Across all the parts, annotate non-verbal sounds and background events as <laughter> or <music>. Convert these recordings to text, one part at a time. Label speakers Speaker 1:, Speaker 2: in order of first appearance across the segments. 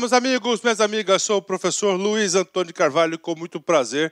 Speaker 1: meus amigos, minhas amigas, sou o professor Luiz Antônio Carvalho, com muito prazer,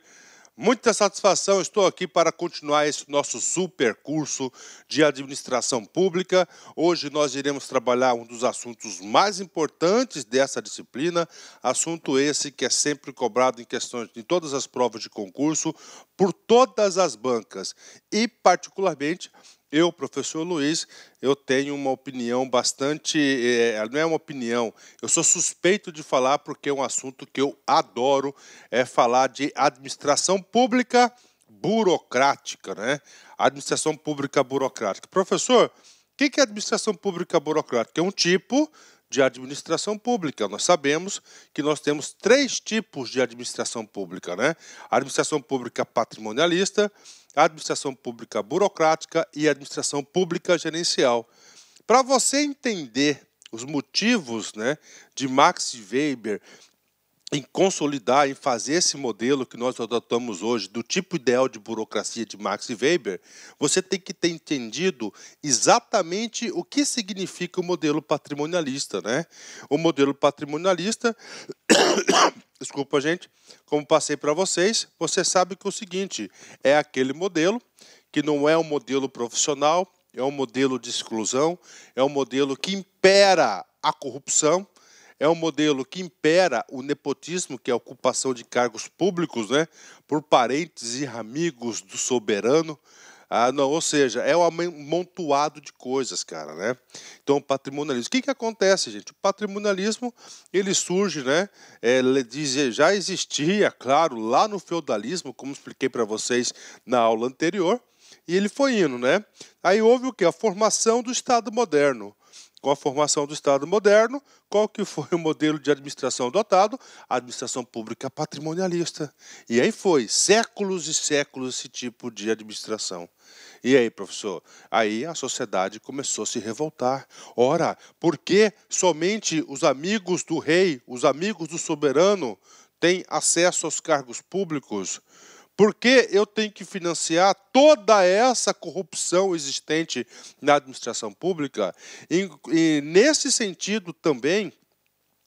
Speaker 1: muita satisfação, estou aqui para continuar esse nosso super curso de administração pública. Hoje nós iremos trabalhar um dos assuntos mais importantes dessa disciplina, assunto esse que é sempre cobrado em questões de todas as provas de concurso por todas as bancas e particularmente eu, professor Luiz, eu tenho uma opinião bastante. É, não é uma opinião, eu sou suspeito de falar porque é um assunto que eu adoro é falar de administração pública burocrática, né? Administração pública burocrática. Professor, o que é administração pública burocrática? É um tipo de administração pública. Nós sabemos que nós temos três tipos de administração pública, né? administração pública patrimonialista, administração pública burocrática e administração pública gerencial. Para você entender os motivos né, de Max Weber em consolidar, em fazer esse modelo que nós adotamos hoje, do tipo ideal de burocracia de Max Weber, você tem que ter entendido exatamente o que significa o modelo patrimonialista. Né? O modelo patrimonialista <coughs> Desculpa, gente. Como passei para vocês, você sabe que o seguinte é aquele modelo que não é um modelo profissional, é um modelo de exclusão, é um modelo que impera a corrupção, é um modelo que impera o nepotismo, que é a ocupação de cargos públicos, né, por parentes e amigos do soberano, ah, não, ou seja, é um amontoado de coisas, cara, né? Então, patrimonialismo. O que, que acontece, gente? O patrimonialismo, ele surge, né? É, já existia, claro, lá no feudalismo, como expliquei para vocês na aula anterior, e ele foi indo, né? Aí houve o que? A formação do Estado moderno com a formação do Estado moderno, qual que foi o modelo de administração adotado? A administração pública patrimonialista. E aí foi séculos e séculos esse tipo de administração. E aí, professor? Aí a sociedade começou a se revoltar. Ora, por que somente os amigos do rei, os amigos do soberano, têm acesso aos cargos públicos? Porque eu tenho que financiar toda essa corrupção existente na administração pública. E, e nesse sentido também,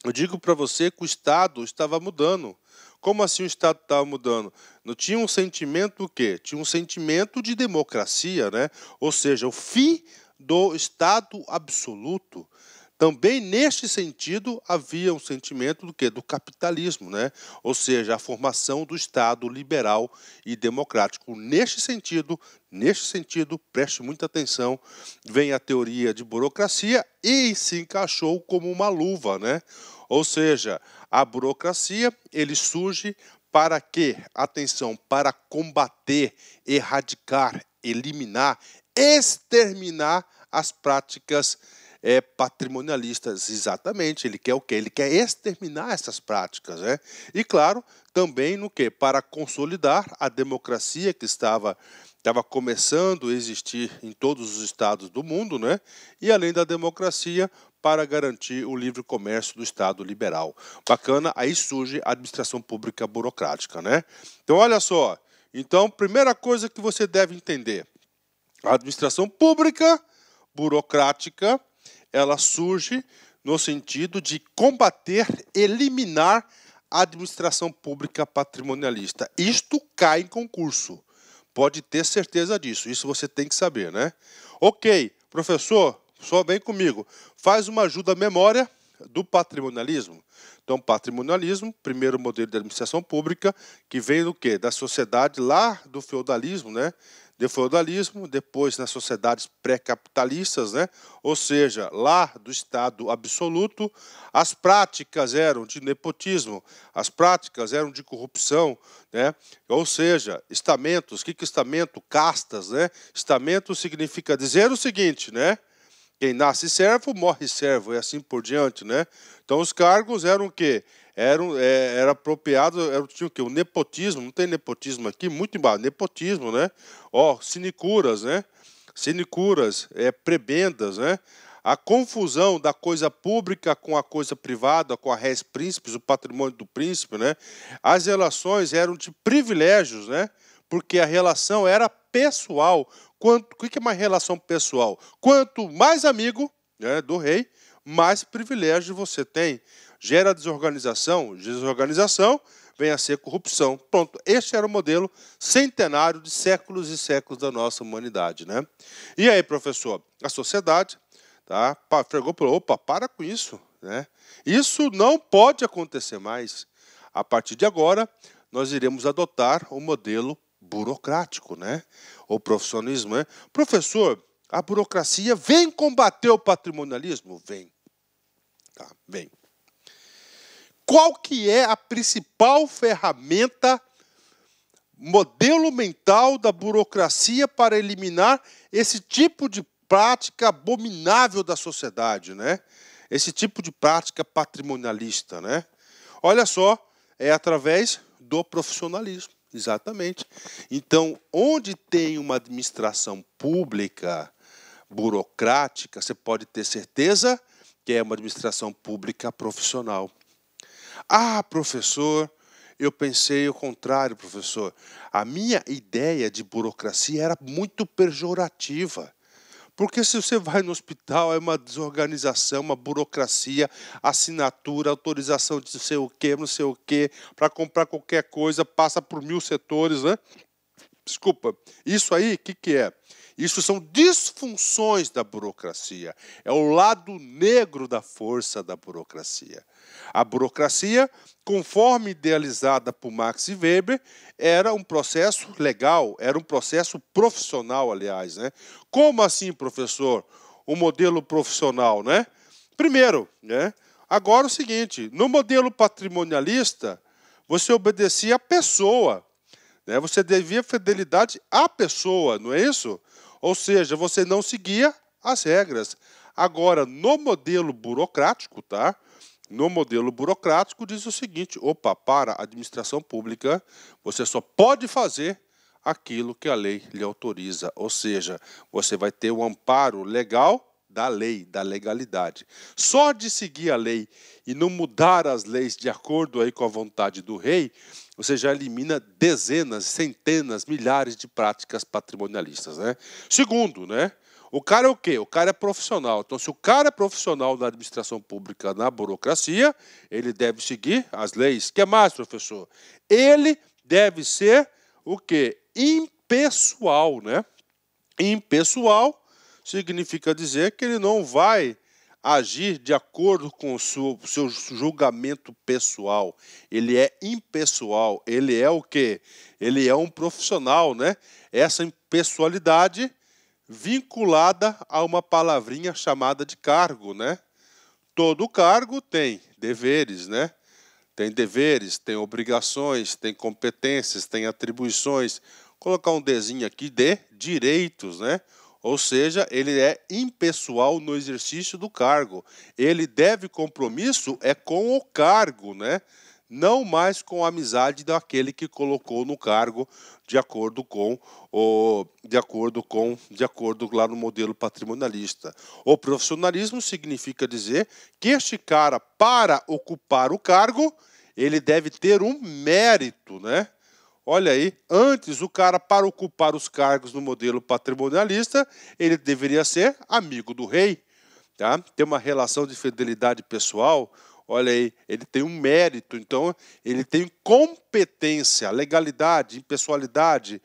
Speaker 1: eu digo para você que o Estado estava mudando. Como assim o Estado estava mudando? Não tinha um sentimento o quê? Tinha um sentimento de democracia, né? Ou seja, o fim do Estado absoluto. Também neste sentido havia um sentimento do que do capitalismo, né? Ou seja, a formação do Estado liberal e democrático. Neste sentido, neste sentido, preste muita atenção, vem a teoria de burocracia e se encaixou como uma luva, né? Ou seja, a burocracia, ele surge para que, atenção, para combater, erradicar, eliminar, exterminar as práticas é, patrimonialistas. Exatamente, ele quer o quê? Ele quer exterminar essas práticas. Né? E, claro, também no quê? Para consolidar a democracia que estava estava começando a existir em todos os estados do mundo, né? E além da democracia, para garantir o livre comércio do Estado liberal. Bacana, aí surge a administração pública burocrática, né? Então, olha só. Então, primeira coisa que você deve entender: a administração pública burocrática ela surge no sentido de combater, eliminar a administração pública patrimonialista. Isto cai em concurso. Pode ter certeza disso. Isso você tem que saber, né? Ok, professor, só vem comigo. Faz uma ajuda à memória do patrimonialismo. Então, patrimonialismo, primeiro modelo de administração pública, que vem do quê? Da sociedade lá do feudalismo, né? de feudalismo, depois nas sociedades pré-capitalistas, né? ou seja, lá do Estado absoluto, as práticas eram de nepotismo, as práticas eram de corrupção, né? ou seja, estamentos, o que, que estamento? Castas. Né? Estamento significa dizer o seguinte, né? quem nasce servo, morre servo, e assim por diante. Né? Então os cargos eram o quê? era, é, era apropriado, era, tinha o quê? O nepotismo, não tem nepotismo aqui? Muito embaixo, nepotismo, né? Ó, sinicuras, né? Sinicuras, é, prebendas, né? A confusão da coisa pública com a coisa privada, com a res príncipes, o patrimônio do príncipe, né? As relações eram de privilégios, né? Porque a relação era pessoal. Quanto, o que é uma relação pessoal? Quanto mais amigo né, do rei, mais privilégio você tem. Gera desorganização, desorganização vem a ser corrupção. Pronto, este era o modelo centenário de séculos e séculos da nossa humanidade. Né? E aí, professor, a sociedade tá, pregou para opa, para com isso. Né? Isso não pode acontecer mais. A partir de agora, nós iremos adotar o um modelo burocrático, né? O profissionalismo, né? Professor, a burocracia vem combater o patrimonialismo? Vem. Tá, vem qual que é a principal ferramenta, modelo mental da burocracia para eliminar esse tipo de prática abominável da sociedade, né? Esse tipo de prática patrimonialista, né? Olha só, é através do profissionalismo, exatamente. Então, onde tem uma administração pública burocrática, você pode ter certeza que é uma administração pública profissional. Ah, professor, eu pensei o contrário, professor. A minha ideia de burocracia era muito pejorativa. Porque se você vai no hospital, é uma desorganização, uma burocracia, assinatura, autorização de sei o quê, não sei o quê, para comprar qualquer coisa, passa por mil setores, né? Desculpa, isso aí, o que, que é? Isso são disfunções da burocracia. É o lado negro da força da burocracia. A burocracia, conforme idealizada por Max Weber, era um processo legal, era um processo profissional, aliás. Né? Como assim, professor? Um modelo profissional, né? Primeiro, né? Agora o seguinte: no modelo patrimonialista, você obedecia à pessoa. Né? Você devia fidelidade à pessoa, não é isso? Ou seja, você não seguia as regras. Agora, no modelo burocrático, tá? No modelo burocrático diz o seguinte: opa, para a administração pública, você só pode fazer aquilo que a lei lhe autoriza. Ou seja, você vai ter o um amparo legal da lei, da legalidade. Só de seguir a lei e não mudar as leis de acordo aí com a vontade do rei, você já elimina dezenas, centenas, milhares de práticas patrimonialistas. Né? Segundo, né? O cara é o quê? O cara é profissional. Então, se o cara é profissional na administração pública, na burocracia, ele deve seguir as leis. O que mais, professor? Ele deve ser o quê? Impessoal, né? Impessoal significa dizer que ele não vai agir de acordo com o seu, seu julgamento pessoal. Ele é impessoal, ele é o quê? Ele é um profissional, né? Essa impessoalidade vinculada a uma palavrinha chamada de cargo, né? Todo cargo tem deveres, né? Tem deveres, tem obrigações, tem competências, tem atribuições. Vou colocar um desenho aqui de direitos, né? Ou seja, ele é impessoal no exercício do cargo. Ele deve compromisso é com o cargo, né? Não mais com a amizade daquele que colocou no cargo, de acordo com o de acordo com de acordo lá no modelo patrimonialista. O profissionalismo significa dizer que este cara para ocupar o cargo, ele deve ter um mérito, né? Olha aí, antes o cara, para ocupar os cargos no modelo patrimonialista, ele deveria ser amigo do rei, tá? ter uma relação de fidelidade pessoal. Olha aí, ele tem um mérito, então ele tem competência, legalidade, impessoalidade,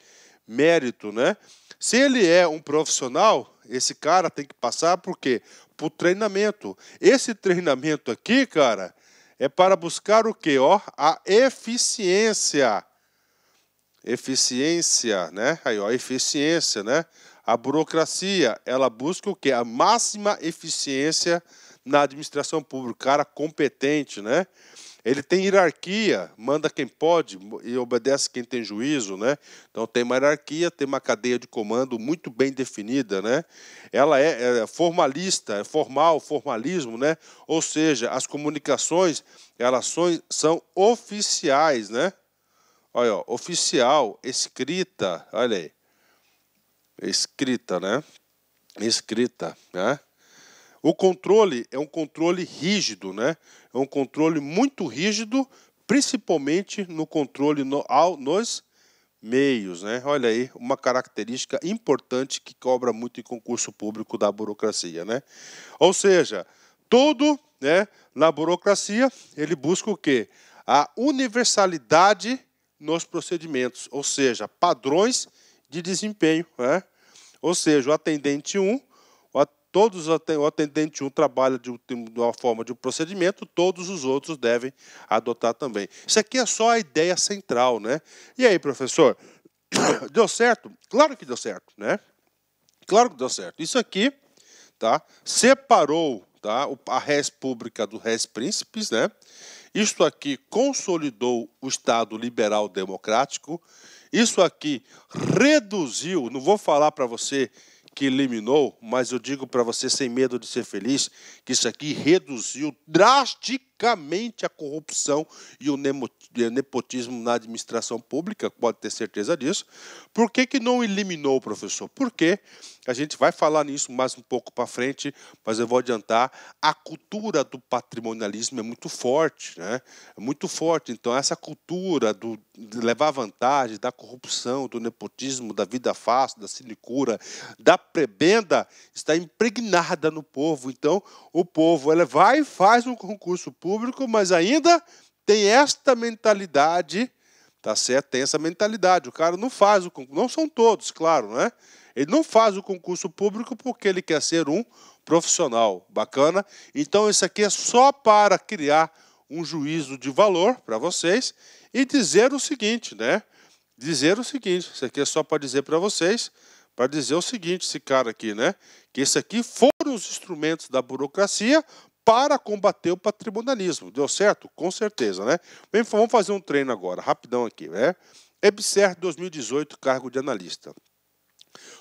Speaker 1: mérito, né? Se ele é um profissional, esse cara tem que passar por quê? Por treinamento. Esse treinamento aqui, cara, é para buscar o quê? Ó, a eficiência eficiência, né? Aí, ó, eficiência, né? A burocracia, ela busca o quê? A máxima eficiência na administração pública, cara competente, né? Ele tem hierarquia, manda quem pode e obedece quem tem juízo, né? Então tem uma hierarquia, tem uma cadeia de comando muito bem definida, né? Ela é, é formalista, é formal, formalismo, né? Ou seja, as comunicações, elas são, são oficiais, né? Olha, ó, oficial, escrita, olha aí. Escrita, né? Escrita, né? O controle é um controle rígido, né? É um controle muito rígido, principalmente no controle no, ao, nos meios, né? Olha aí, uma característica importante que cobra muito em concurso público da burocracia, né? Ou seja, todo, né, na burocracia, ele busca o quê? A universalidade nos procedimentos, ou seja, padrões de desempenho. Né? Ou seja, o atendente 1, o, todos, o atendente 1 trabalha de, uma forma de um procedimento, todos os outros devem adotar também. Isso aqui é só a ideia central. Né? E aí, professor, <coughs> deu certo? Claro que deu certo, né? Claro que deu certo. Isso aqui tá, separou tá, a res pública do res príncipes, né? Isso aqui consolidou o Estado liberal democrático. Isso aqui reduziu, não vou falar para você que eliminou, mas eu digo para você sem medo de ser feliz, que isso aqui reduziu drasticamente a corrupção e o eh, nepotismo na administração pública, pode ter certeza disso. Por que, que não eliminou o professor? Porque a gente vai falar nisso mais um pouco para frente, mas eu vou adiantar. A cultura do patrimonialismo é muito forte, né? É muito forte. Então, essa cultura do levar vantagem, da corrupção, do nepotismo, da vida fácil, da sinicura, da prebenda, está impregnada no povo. Então, o povo ela vai e faz um concurso público público, mas ainda tem esta mentalidade, tá certo? Tem essa mentalidade. O cara não faz o concurso, não são todos, claro, né? Ele não faz o concurso público porque ele quer ser um profissional. Bacana? Então isso aqui é só para criar um juízo de valor para vocês e dizer o seguinte, né? Dizer o seguinte, isso aqui é só para dizer para vocês, para dizer o seguinte, esse cara aqui, né? Que esse aqui foram os instrumentos da burocracia para combater o patrimonialismo. Deu certo? Com certeza, né? Bem, vamos fazer um treino agora, rapidão aqui, né? EBSER 2018, cargo de analista.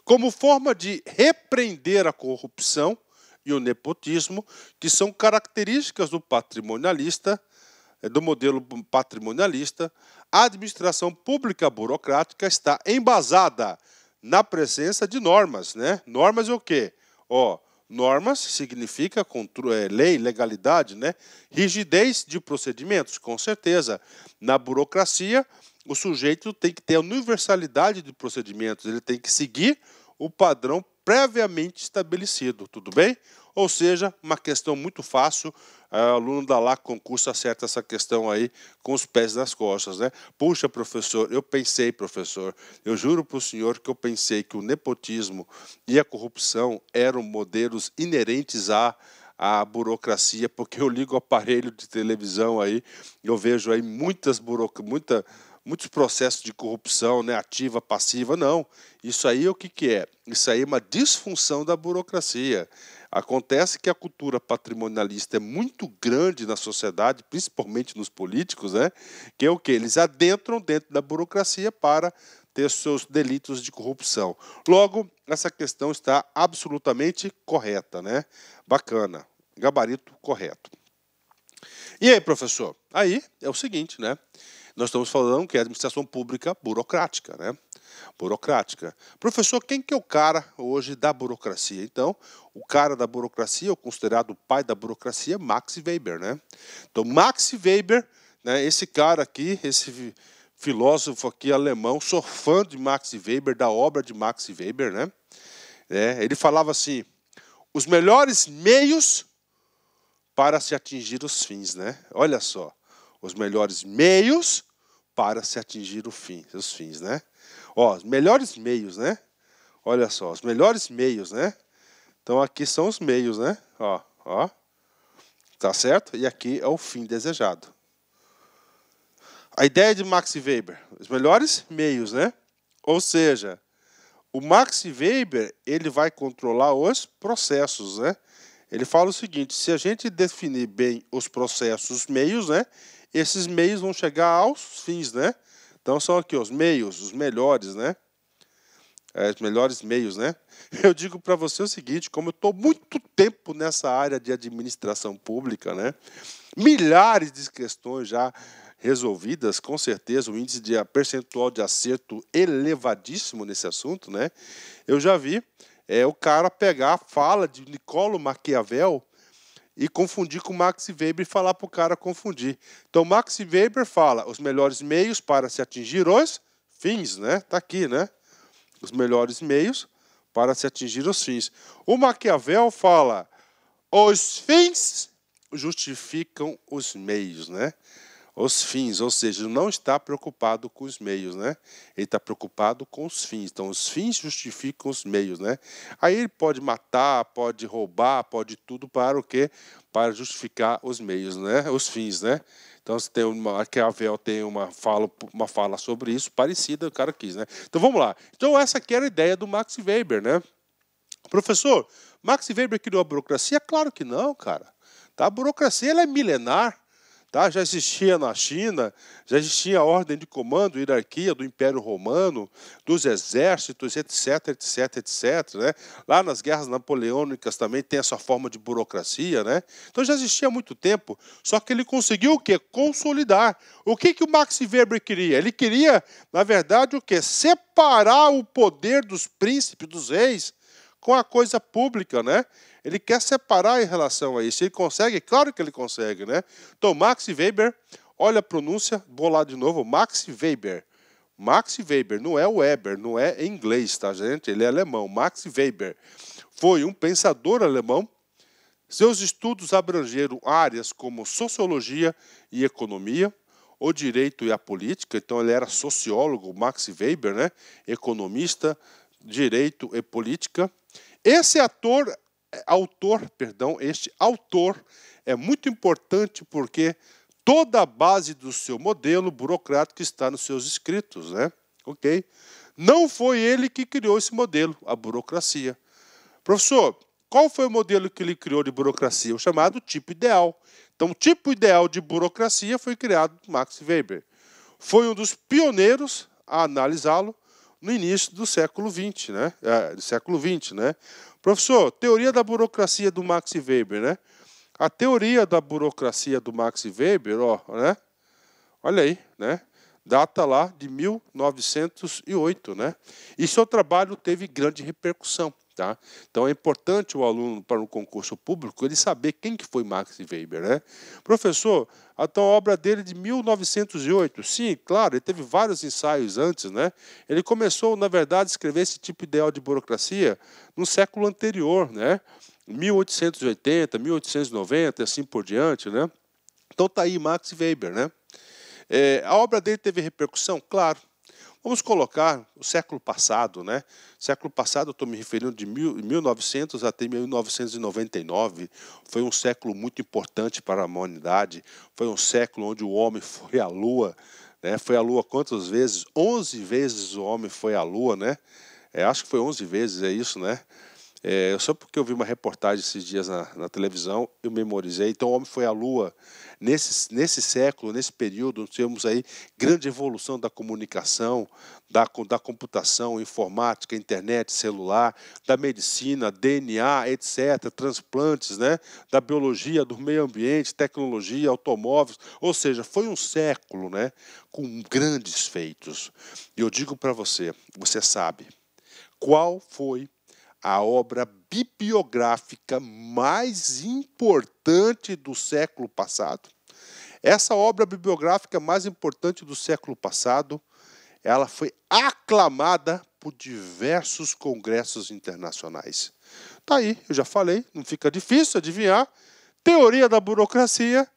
Speaker 1: Como forma de repreender a corrupção e o nepotismo, que são características do patrimonialista, eh, do modelo patrimonialista, a administração pública burocrática está embasada na presença de normas, né? Normas é o quê? Ó, Normas significa é, lei, legalidade, né? Rigidez de procedimentos, com certeza. Na burocracia, o sujeito tem que ter a universalidade de procedimentos, ele tem que seguir o padrão previamente estabelecido, tudo bem? Ou seja, uma questão muito fácil, é, o aluno da LAC concurso acerta essa questão aí com os pés nas costas, né? Puxa, professor, eu pensei, professor, eu juro para o senhor que eu pensei que o nepotismo e a corrupção eram modelos inerentes à, à burocracia, <laughs> porque eu ligo o aparelho de televisão aí, eu vejo aí muitas burocracias, muita muitos processos de corrupção, né, ativa, passiva, não. Isso aí é o que, que é? Isso aí é uma disfunção da burocracia. Acontece que a cultura patrimonialista é muito grande na sociedade, principalmente nos políticos, né? Que é o que eles adentram dentro da burocracia para ter seus delitos de corrupção. Logo, essa questão está absolutamente correta, né? Bacana, gabarito correto. E aí, professor? Aí é o seguinte, né? Nós estamos falando que é administração pública burocrática, né? Burocrática. Professor, quem que é o cara hoje da burocracia? Então, o cara da burocracia, o considerado pai da burocracia, Max Weber, né? Então, Max Weber, né, esse cara aqui, esse filósofo aqui alemão, sou fã de Max Weber, da obra de Max Weber, né? É, ele falava assim: os melhores meios para se atingir os fins, né? Olha só, os melhores meios para se atingir o fim, os fins, né? Ó, os melhores meios, né? Olha só, os melhores meios, né? Então aqui são os meios, né? Ó, ó. Tá certo? E aqui é o fim desejado. A ideia de Max Weber, os melhores meios, né? Ou seja, o Max Weber, ele vai controlar os processos, né? Ele fala o seguinte: se a gente definir bem os processos, os meios, né? Esses meios vão chegar aos fins, né? Então são aqui os meios, os melhores, né? É, os melhores meios, né? <laughs> Eu digo para você o seguinte: como eu estou muito tempo nessa área de administração pública, né? Milhares de questões já resolvidas, com certeza, o índice de percentual de acerto elevadíssimo nesse assunto, né? Eu já vi é o cara pegar a fala de Niccolo Maquiavel e confundir com Max Weber e falar para o cara confundir. Então, Max Weber fala os melhores meios para se atingir os fins, né? Tá aqui, né? Os melhores meios para se atingir os fins. O Maquiavel fala os fins justificam os meios, né? os fins, ou seja, não está preocupado com os meios, né? Ele está preocupado com os fins. Então, os fins justificam os meios, né? Aí ele pode matar, pode roubar, pode tudo para o quê? Para justificar os meios, né? Os fins, né? Então, se tem uma, Maquiavel tem uma fala, uma fala sobre isso parecida, o cara quis, né? Então, vamos lá. Então, essa aqui era a ideia do Max Weber, né? Professor, Max Weber criou a burocracia? Claro que não, cara. Tá? A burocracia ela é milenar. Tá? Já existia na China, já existia a ordem de comando, hierarquia do Império Romano, dos exércitos, etc, etc, etc. Né? Lá nas guerras napoleônicas também tem essa forma de burocracia. Né? Então já existia há muito tempo, só que ele conseguiu o quê? Consolidar. O que, que o Max Weber queria? Ele queria, na verdade, o quê? Separar o poder dos príncipes, dos reis, com a coisa pública, né? Ele quer separar em relação a isso. Ele consegue? Claro que ele consegue, né? Então, Max Weber, olha a pronúncia, vou lá de novo, Max Weber. Max Weber, não é Weber, não é em inglês, tá, gente? Ele é alemão. Max Weber foi um pensador alemão. Seus estudos abrangeram áreas como sociologia e economia, o direito e a política. Então, ele era sociólogo, Max Weber, né? economista, direito e política. Esse ator é, autor, perdão, este autor é muito importante porque toda a base do seu modelo burocrático está nos seus escritos, né? OK? Não foi ele que criou esse modelo, a burocracia. Professor, qual foi o modelo que ele criou de burocracia? O chamado tipo ideal. Então, o tipo ideal de burocracia foi criado por Max Weber. Foi um dos pioneiros a analisá-lo no início do século XX, né? É, século XX, né? Professor, teoria da burocracia do Max Weber, né? A teoria da burocracia do Max Weber, ó, né? Olha aí, né? Data lá de 1908, né? E seu trabalho teve grande repercussão. Tá? Então é importante o aluno para um concurso público ele saber quem que foi Max Weber. Né? Professor, então a obra dele é de 1908. Sim, claro, ele teve vários ensaios antes. Né? Ele começou, na verdade, a escrever esse tipo ideal de burocracia no século anterior, né? 1880, 1890 e assim por diante. Né? Então tá aí Max Weber. Né? É, a obra dele teve repercussão? Claro. Vamos colocar o século passado, né? Século passado, estou me referindo de 1900 até 1999, foi um século muito importante para a humanidade. Foi um século onde o homem foi à Lua, né? Foi à Lua quantas vezes? 11 vezes o homem foi à Lua, né? É, acho que foi 11 vezes, é isso, né? É, só porque eu vi uma reportagem esses dias na, na televisão, eu memorizei. Então, o homem foi à Lua. Nesse, nesse século, nesse período, nós tivemos aí grande evolução da comunicação, da, da computação, informática, internet, celular, da medicina, DNA, etc., transplantes, né? da biologia, do meio ambiente, tecnologia, automóveis. Ou seja, foi um século né? com grandes feitos. E eu digo para você, você sabe qual foi a obra bibliográfica mais importante do século passado. Essa obra bibliográfica mais importante do século passado, ela foi aclamada por diversos congressos internacionais. Tá aí, eu já falei, não fica difícil adivinhar. Teoria da burocracia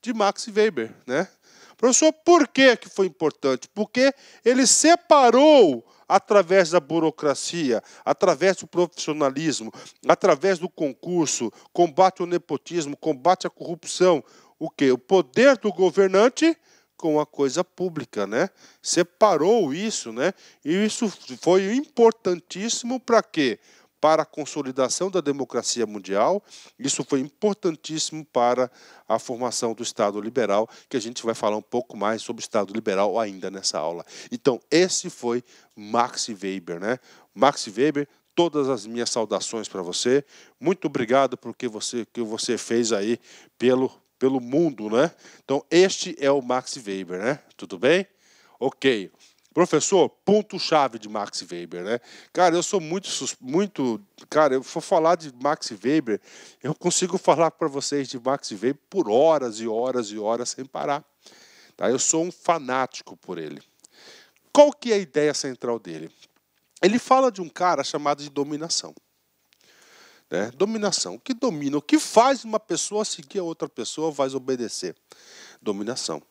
Speaker 1: de Max Weber, né? Professor, por que que foi importante? Porque ele separou através da burocracia, através do profissionalismo, através do concurso, combate ao nepotismo, combate à corrupção. O que? O poder do governante com a coisa pública, né? Separou isso, né? E isso foi importantíssimo para quê? para a consolidação da democracia mundial. Isso foi importantíssimo para a formação do Estado liberal, que a gente vai falar um pouco mais sobre o Estado liberal ainda nessa aula. Então, esse foi Max Weber, né? Max Weber, todas as minhas saudações para você. Muito obrigado por que você que você fez aí pelo pelo mundo, né? Então, este é o Max Weber, né? Tudo bem? OK. Professor, ponto-chave de Max Weber, né? Cara, eu sou muito, muito. Cara, eu for falar de Max Weber, eu consigo falar para vocês de Max Weber por horas e horas e horas sem parar. Tá? Eu sou um fanático por ele. Qual que é a ideia central dele? Ele fala de um cara chamado de dominação. Né? Dominação. O que domina, o que faz uma pessoa seguir a outra pessoa, faz obedecer dominação.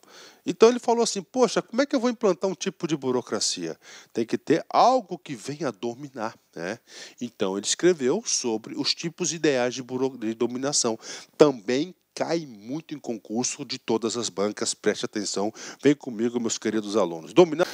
Speaker 1: Então ele falou assim: Poxa, como é que eu vou implantar um tipo de burocracia? Tem que ter algo que venha dominar. Né? Então ele escreveu sobre os tipos ideais de, buro... de dominação. Também cai muito em concurso de todas as bancas, preste atenção, vem comigo, meus queridos alunos. Dominar.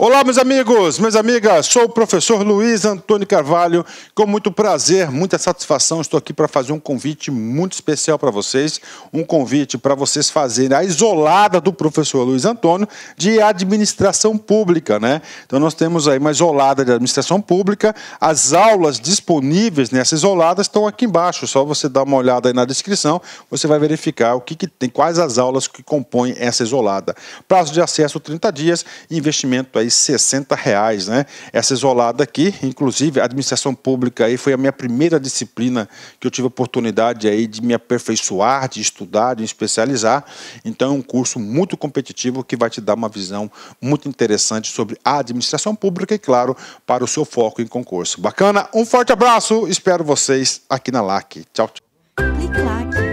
Speaker 1: Olá, meus amigos, minhas amigas, sou o professor Luiz Antônio Carvalho. Com muito prazer, muita satisfação, estou aqui para fazer um convite muito especial para vocês. Um convite para vocês fazerem a isolada do professor Luiz Antônio de administração pública, né? Então, nós temos aí uma isolada de administração pública. As aulas disponíveis nessa isolada estão aqui embaixo, só você dar uma olhada aí na descrição, você vai verificar o que, que tem, quais as aulas que compõem essa isolada. Prazo de acesso 30 dias, investimento aí aí 60 reais, né? Essa isolada aqui, inclusive, administração pública aí foi a minha primeira disciplina que eu tive a oportunidade aí de me aperfeiçoar, de estudar, de me especializar. Então, é um curso muito competitivo que vai te dar uma visão muito interessante sobre a administração pública e, claro, para o seu foco em concurso. Bacana? Um forte abraço, espero vocês aqui na LAC. Tchau, tchau.